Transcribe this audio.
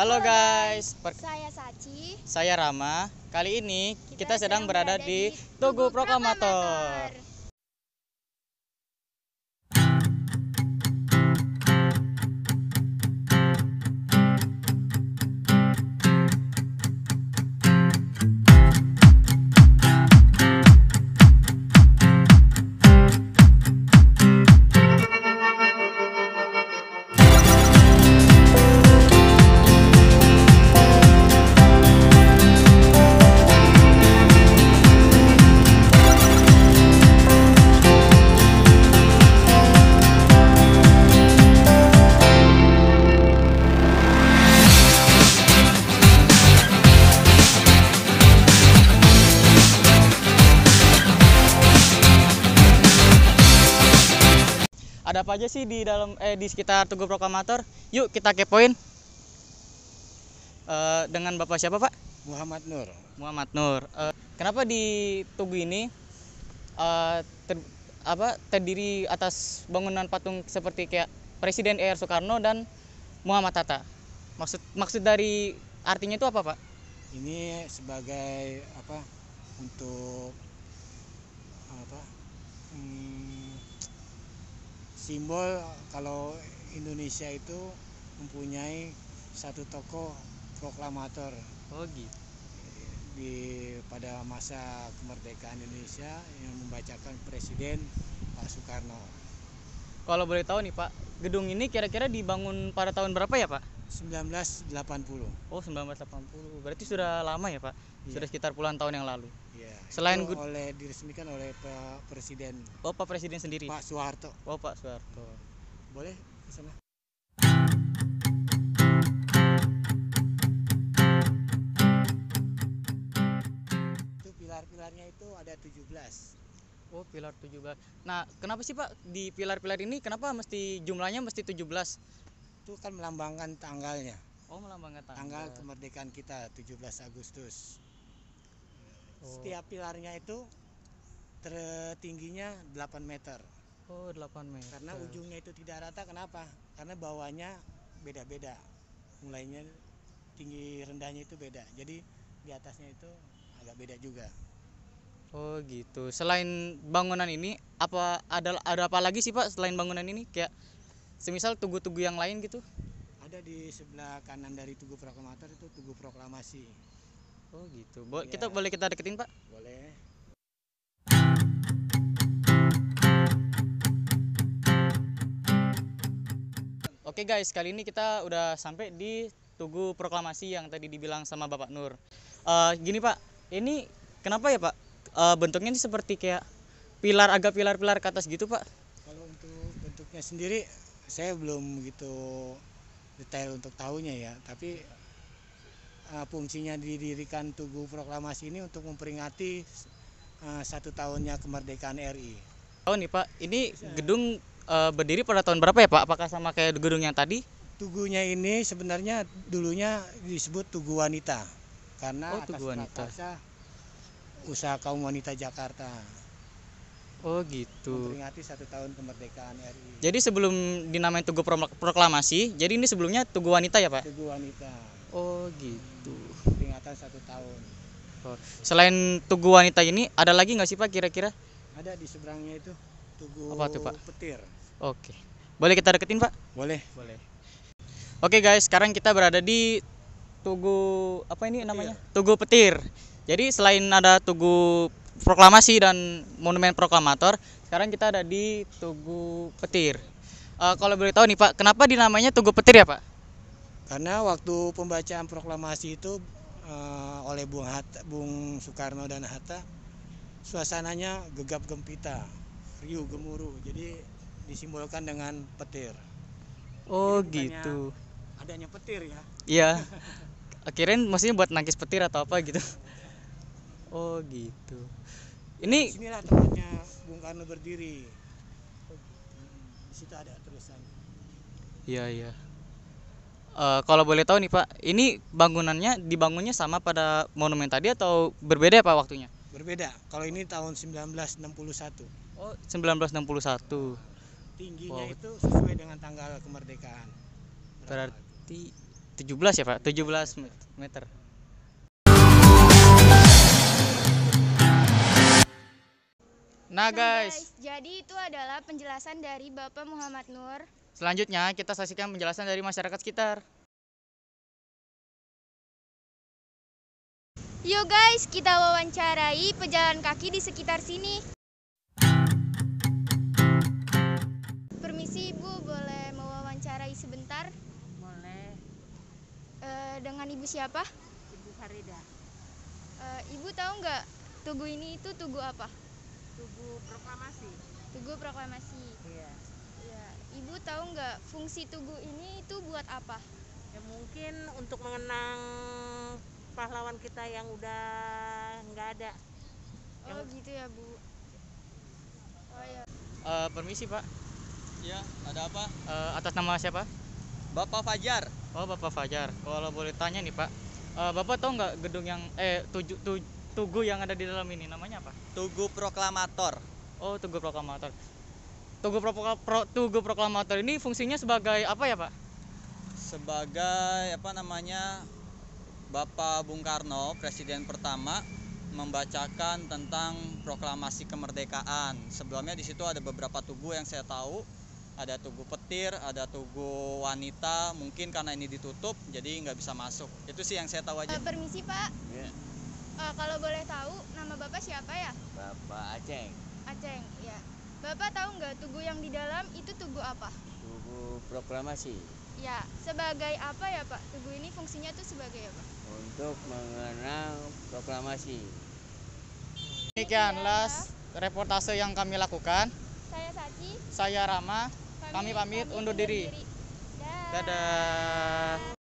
Halo guys, per- saya Saci. Saya Rama. Kali ini kita, kita sedang, sedang berada, berada di Tugu Proklamator. Proklamator. ada apa aja sih di dalam eh di sekitar Tugu Proklamator? Yuk kita kepoin. Uh, dengan Bapak siapa, Pak? Muhammad Nur. Muhammad Nur. Uh, kenapa di Tugu ini uh, ter, apa terdiri atas bangunan patung seperti kayak Presiden ER Soekarno dan Muhammad Tata? Maksud maksud dari artinya itu apa, Pak? Ini sebagai apa? Untuk apa? Hmm, simbol kalau Indonesia itu mempunyai satu tokoh proklamator. Oh gitu. Di pada masa kemerdekaan Indonesia yang membacakan presiden Pak Soekarno. Kalau boleh tahu nih Pak, gedung ini kira-kira dibangun pada tahun berapa ya Pak? 1980. Oh, 1980. Berarti sudah lama ya, Pak? Yeah. Sudah sekitar puluhan tahun yang lalu. Yeah. Selain itu oleh diresmikan oleh Pak Presiden. Oh, Pak Presiden sendiri. Pak Soeharto. Oh, Pak Soeharto. Boleh ke sana? Itu pilar-pilarnya itu ada 17. Oh, pilar 17. Nah, kenapa sih Pak di pilar-pilar ini kenapa mesti jumlahnya mesti 17? itu kan melambangkan tanggalnya. Oh, melambangkan tanggal. Tanggal kemerdekaan kita 17 Agustus. Oh. Setiap pilarnya itu tertingginya 8 meter. Oh, 8 meter. Karena ujungnya itu tidak rata kenapa? Karena bawahnya beda-beda. Mulainya tinggi rendahnya itu beda. Jadi di atasnya itu agak beda juga. Oh gitu. Selain bangunan ini, apa ada ada apa lagi sih Pak selain bangunan ini? Kayak semisal tugu-tugu yang lain gitu ada di sebelah kanan dari tugu proklamator itu tugu proklamasi oh gitu Bo ya. kita boleh kita deketin pak boleh Oke okay guys, kali ini kita udah sampai di Tugu Proklamasi yang tadi dibilang sama Bapak Nur. Uh, gini Pak, ini kenapa ya Pak? Uh, bentuknya ini seperti kayak pilar agak pilar-pilar ke atas gitu Pak. Kalau untuk bentuknya sendiri saya belum begitu detail untuk tahunya ya tapi uh, fungsinya didirikan tugu proklamasi ini untuk memperingati uh, satu tahunnya kemerdekaan RI. Oh nih Pak, ini gedung uh, berdiri pada tahun berapa ya Pak? Apakah sama kayak gedung yang tadi? Tugunya ini sebenarnya dulunya disebut Tugu Wanita karena oh, Tugu atas usaha kaum wanita Jakarta. Oh gitu. Memperingati satu tahun kemerdekaan RI. Jadi sebelum dinamain Tugu Proklamasi, jadi ini sebelumnya Tugu Wanita ya Pak? Tugu Wanita. Oh gitu. Peringatan satu tahun. Oh. Selain Tugu Wanita ini, ada lagi nggak sih Pak kira-kira? Ada di seberangnya itu Tugu Apa tuh, Pak? Petir. Oke. Boleh kita deketin Pak? Boleh. Boleh. Oke guys, sekarang kita berada di Tugu apa ini petir. namanya? Tugu Petir. Jadi selain ada Tugu proklamasi dan monumen proklamator. Sekarang kita ada di Tugu Petir. Uh, kalau boleh tahu nih Pak, kenapa dinamanya Tugu Petir ya Pak? Karena waktu pembacaan proklamasi itu uh, oleh Bung Hatta, Bung Soekarno dan Hatta, suasananya gegap gempita, riuh gemuruh. Jadi disimbolkan dengan petir. Oh Jadi, gitu. Adanya petir ya? Iya. Akhirnya maksudnya buat nangkis petir atau apa gitu? oh gitu ini inilah tempatnya Bung Karno berdiri oh, gitu. di situ ada tulisannya iya iya Uh, kalau boleh tahu nih Pak, ini bangunannya dibangunnya sama pada monumen tadi atau berbeda ya Pak waktunya? Berbeda. Kalau ini tahun 1961. Oh, 1961. tingginya wow. itu sesuai dengan tanggal kemerdekaan. Berapa Berarti 17 ya Pak? 17 meter. meter. Nah, nah, guys. Nah, guys, jadi itu adalah penjelasan dari Bapak Muhammad Nur. Selanjutnya kita saksikan penjelasan dari masyarakat sekitar. Yuk guys, kita wawancarai pejalan kaki di sekitar sini. Permisi Ibu, boleh mewawancarai sebentar? Boleh. E, dengan Ibu siapa? Ibu Farida. E, Ibu tahu nggak tugu ini itu tugu apa? Tugu Proklamasi. Tugu Proklamasi. Iya. Iya. Ibu tahu nggak fungsi tugu ini itu buat apa? Ya mungkin untuk mengenang pahlawan kita yang udah nggak ada. Oh yang... gitu ya Bu. Oh ya. Uh, permisi Pak. Iya. Ada apa? Uh, atas nama siapa? Bapak Fajar. Oh Bapak Fajar. Kalau boleh tanya nih Pak. Uh, Bapak tahu nggak gedung yang eh tujuh tujuh tugu yang ada di dalam ini namanya apa? Tugu Proklamator. Oh, Tugu Proklamator. Tugu Pro, Pro Tugu Proklamator ini fungsinya sebagai apa ya, Pak? Sebagai apa namanya? Bapak Bung Karno, presiden pertama membacakan tentang proklamasi kemerdekaan. Sebelumnya di situ ada beberapa tugu yang saya tahu, ada tugu petir, ada tugu wanita. Mungkin karena ini ditutup, jadi nggak bisa masuk. Itu sih yang saya tahu aja. Eh, permisi Pak. Yeah uh, kalau boleh tahu nama bapak siapa ya bapak Aceng Aceng ya bapak tahu nggak tugu yang di dalam itu tugu apa tugu proklamasi ya sebagai apa ya pak tugu ini fungsinya tuh sebagai apa untuk mengenang proklamasi iya. demikianlah reportase yang kami lakukan saya Saci saya Rama kami, kami pamit, pamit undur diri, diri. Dadah. Dadah.